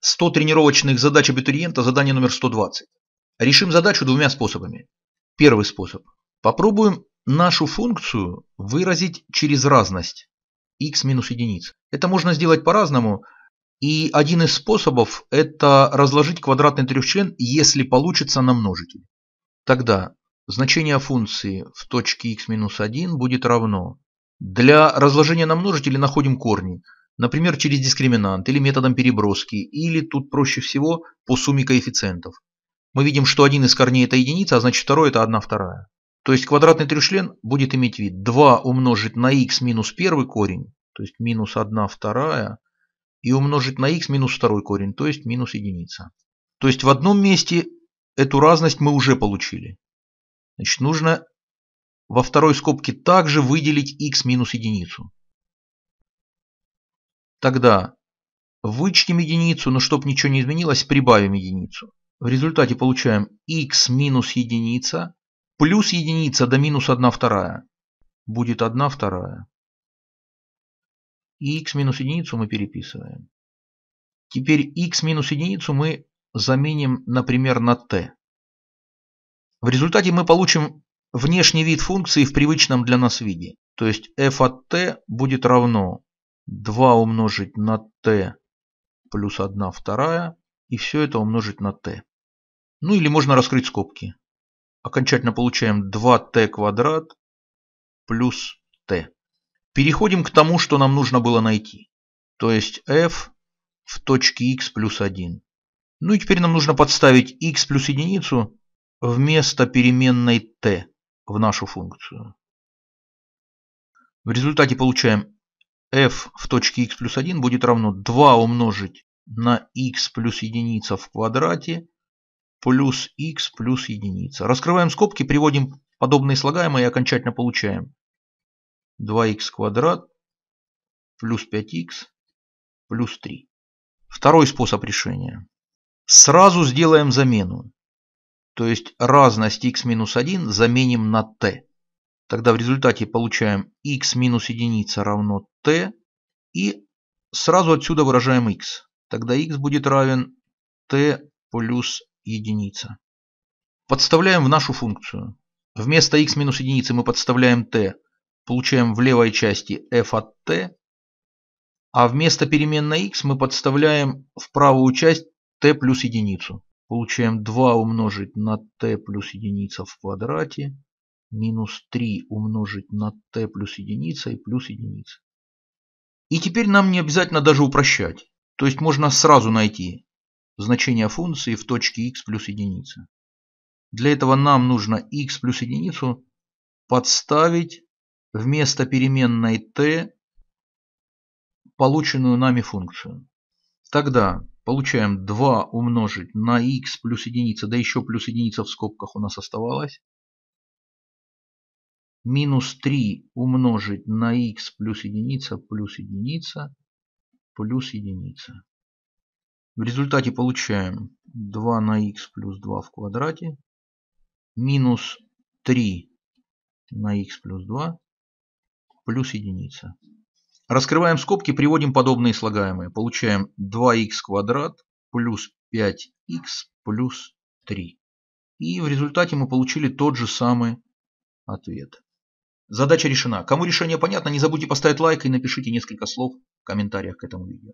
100 тренировочных задач абитуриента, задание номер 120. Решим задачу двумя способами. Первый способ. Попробуем нашу функцию выразить через разность x минус единица. Это можно сделать по-разному. И один из способов – это разложить квадратный трехчлен, если получится на множитель. Тогда значение функции в точке x минус 1 будет равно. Для разложения на множители находим корни – например, через дискриминант или методом переброски, или, тут проще всего, по сумме коэффициентов. Мы видим, что один из корней это единица, а значит второй это 1 вторая. То есть квадратный трехчлен будет иметь вид 2 умножить на x минус первый корень, то есть минус 1 вторая, и умножить на x минус второй корень, то есть минус единица. То есть в одном месте эту разность мы уже получили. Значит, нужно во второй скобке также выделить x минус единицу. Тогда вычтем единицу, но чтобы ничего не изменилось, прибавим единицу. В результате получаем x минус единица плюс единица до минус 1 вторая. Будет 1 вторая. И x минус единицу мы переписываем. Теперь x минус единицу мы заменим, например, на t. В результате мы получим внешний вид функции в привычном для нас виде. То есть f от t будет равно 2 умножить на t плюс 1 вторая. И все это умножить на t. Ну или можно раскрыть скобки. Окончательно получаем 2t квадрат плюс t. Переходим к тому, что нам нужно было найти. То есть f в точке x плюс 1. Ну и теперь нам нужно подставить x плюс единицу вместо переменной t в нашу функцию. В результате получаем f в точке x плюс 1 будет равно 2 умножить на x плюс единица в квадрате плюс x плюс единица. Раскрываем скобки, приводим подобные слагаемые и окончательно получаем 2 x квадрат плюс 5 x плюс 3. Второй способ решения. Сразу сделаем замену. То есть разность x минус 1 заменим на t. Тогда в результате получаем x минус единица равно t. И сразу отсюда выражаем x. Тогда x будет равен t плюс единица. Подставляем в нашу функцию. Вместо x минус единицы мы подставляем t. Получаем в левой части f от t. А вместо переменной x мы подставляем в правую часть t плюс единицу. Получаем 2 умножить на t плюс единица в квадрате минус 3 умножить на t плюс единица и плюс единица. И теперь нам не обязательно даже упрощать. То есть можно сразу найти значение функции в точке x плюс единица. Для этого нам нужно x плюс единицу подставить вместо переменной t полученную нами функцию. Тогда получаем 2 умножить на x плюс единица, да еще плюс единица в скобках у нас оставалась минус 3 умножить на x плюс единица плюс единица плюс единица. В результате получаем 2 на x плюс 2 в квадрате минус 3 на x плюс 2 плюс единица. Раскрываем скобки, приводим подобные слагаемые. Получаем 2х квадрат плюс 5х плюс 3. И в результате мы получили тот же самый ответ. Задача решена. Кому решение понятно, не забудьте поставить лайк и напишите несколько слов в комментариях к этому видео.